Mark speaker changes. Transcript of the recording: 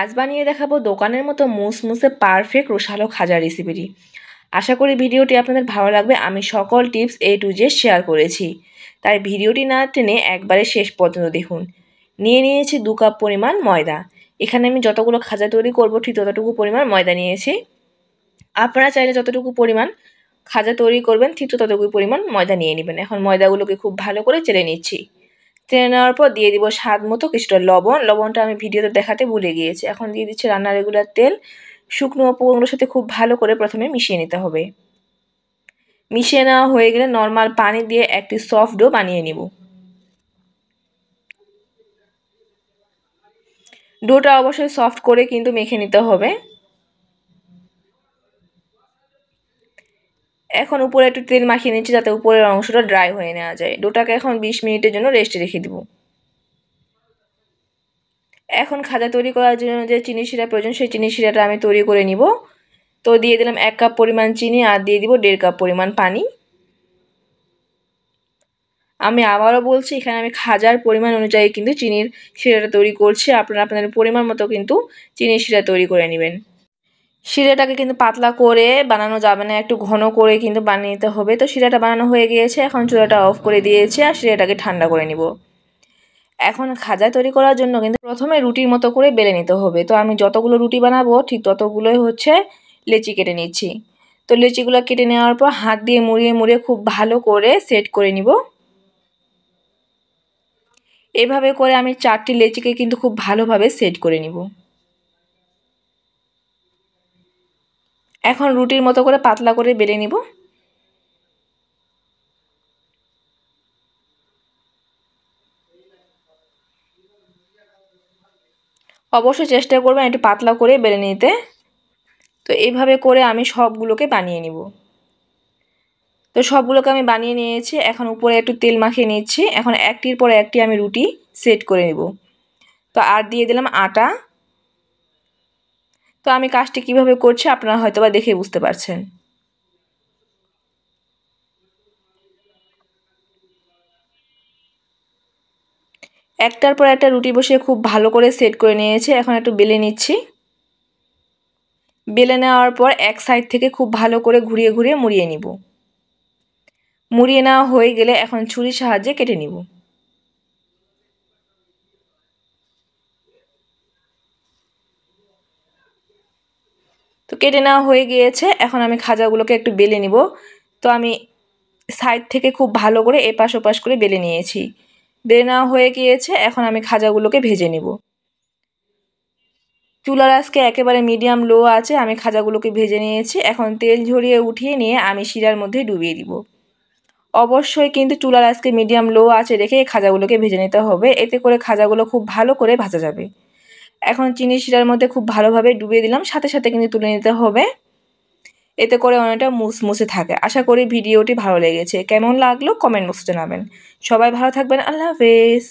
Speaker 1: আজ বানিয়ে দেখাবো দোকানের মতো মুসমুসে পারফেক্ট রোশালো খাজা রেসিপিটি আশা করি ভিডিওটি আপনাদের ভালো লাগবে আমি সকল tips A to Z share করেছি তাই ভিডিওটি না টেনে একবারে শেষ পর্যন্ত দেখুন নিয়ে নিয়েছি দু কাপ পরিমাণ ময়দা এখানে আমি যতগুলো খাজা তৈরি করব ঠিক ততটুকু পরিমাণ ময়দা নিয়েছি আপনারা চাইলে যতটুকু পরিমাণ খাজা তৈরি করবেন ঠিক ততটুকু পরিমাণ ময়দা নিয়ে নেবেন এখন ময়দাগুলোকে খুব ভালো করে চেলে নিচ্ছি টেনে নেওয়ার পর দিয়ে দিব স্বাদ মতো কিছুটা লবণ লবণটা আমি ভিডিওতে দেখাতে ভুলে গিয়েছি এখন দিয়ে দিচ্ছি রান্না রেগুলার তেল শুকনো উপকরণগুলোর সাথে খুব ভালো করে প্রথমে মিশিয়ে নিতে হবে মিশিয়ে নেওয়া হয়ে গেলে নর্মাল পানি দিয়ে একটি সফট ডো বানিয়ে নিব ডোটা অবশ্যই সফট করে কিন্তু মেখে নিতে হবে এখন উপরে একটু তেল মাখিয়ে নিচ্ছি যাতে উপরের অংশটা ড্রাই হয়ে নেওয়া যায় ডোটাকে এখন ২০ মিনিটের জন্য রেস্টে রেখে দেবো এখন খাজা তৈরি করার জন্য যে চিনি শিরা প্রয়োজন সেই চিনি শিরাটা আমি তৈরি করে নিব তো দিয়ে দিলাম এক কাপ পরিমাণ চিনি আর দিয়ে দিব দেড় কাপ পরিমাণ পানি আমি আবারও বলছি এখানে আমি খাজার পরিমাণ অনুযায়ী কিন্তু চিনির শিরাটা তৈরি করছি আপনারা আপনাদের পরিমাণ মতো কিন্তু চিনির শিরা তৈরি করে নেবেন শিরাটাকে কিন্তু পাতলা করে বানানো যাবে না একটু ঘন করে কিন্তু বানিয়ে নিতে হবে তো শিরাটা বানানো হয়ে গিয়েছে এখন চুলাটা অফ করে দিয়েছে আর শিরাটাকে ঠান্ডা করে নিব এখন খাজা তৈরি করার জন্য কিন্তু প্রথমে রুটির মতো করে বেলে নিতে হবে তো আমি যতগুলো রুটি বানাবো ঠিক ততগুলোই হচ্ছে লেচি কেটে নিচ্ছি তো লেচিগুলো কেটে নেওয়ার পর হাত দিয়ে মুড়িয়ে মুড়িয়ে খুব ভালো করে সেট করে নিব এভাবে করে আমি চারটি লেচিকে কিন্তু খুব ভালোভাবে সেট করে নিব এখন রুটির মতো করে পাতলা করে বেলে নিব অবশ্যই চেষ্টা করবেন একটু পাতলা করে বেলে নিতে তো এইভাবে করে আমি সবগুলোকে বানিয়ে নিব তো সবগুলোকে আমি বানিয়ে নিয়েছি এখন উপরে একটু তেল মাখিয়ে নিচ্ছি এখন একটির পর একটি আমি রুটি সেট করে নিব তো আর দিয়ে দিলাম আটা তো আমি কাজটি কিভাবে করছি আপনারা হয়তো বা দেখে বুঝতে পারছেন একটার পর একটা রুটি বসে খুব ভালো করে সেট করে নিয়েছে এখন একটু বেলে নিচ্ছি বেলে নেওয়ার পর এক সাইড থেকে খুব ভালো করে ঘুরিয়ে ঘুরিয়ে মুড়িয়ে নিব মুড়িয়ে নেওয়া হয়ে গেলে এখন ছুরির সাহায্যে কেটে নিব তো কেটে নেওয়া হয়ে গিয়েছে এখন আমি খাজাগুলোকে একটু বেলে নিব তো আমি সাইড থেকে খুব ভালো করে এপাশ ওপাশ করে বেলে নিয়েছি বেলে নেওয়া হয়ে গিয়েছে এখন আমি খাজাগুলোকে ভেজে নিব চুলার আজকে একেবারে মিডিয়াম লো আছে আমি খাজাগুলোকে ভেজে নিয়েছি এখন তেল ঝরিয়ে উঠিয়ে নিয়ে আমি শিরার মধ্যে ডুবিয়ে দিব অবশ্যই কিন্তু চুলার আজকে মিডিয়াম লো আছে রেখে খাজাগুলোকে ভেজে নিতে হবে এতে করে খাজাগুলো খুব ভালো করে ভাজা যাবে এখন চিনি শিরার মধ্যে খুব ভালোভাবে ডুবিয়ে দিলাম সাথে সাথে কিন্তু তুলে নিতে হবে এতে করে অনেকটা মুসমুসে থাকে আশা করি ভিডিওটি ভালো লেগেছে কেমন লাগলো কমেন্ট বক্সে জানাবেন সবাই ভালো থাকবেন আল্লাহ হাফেজ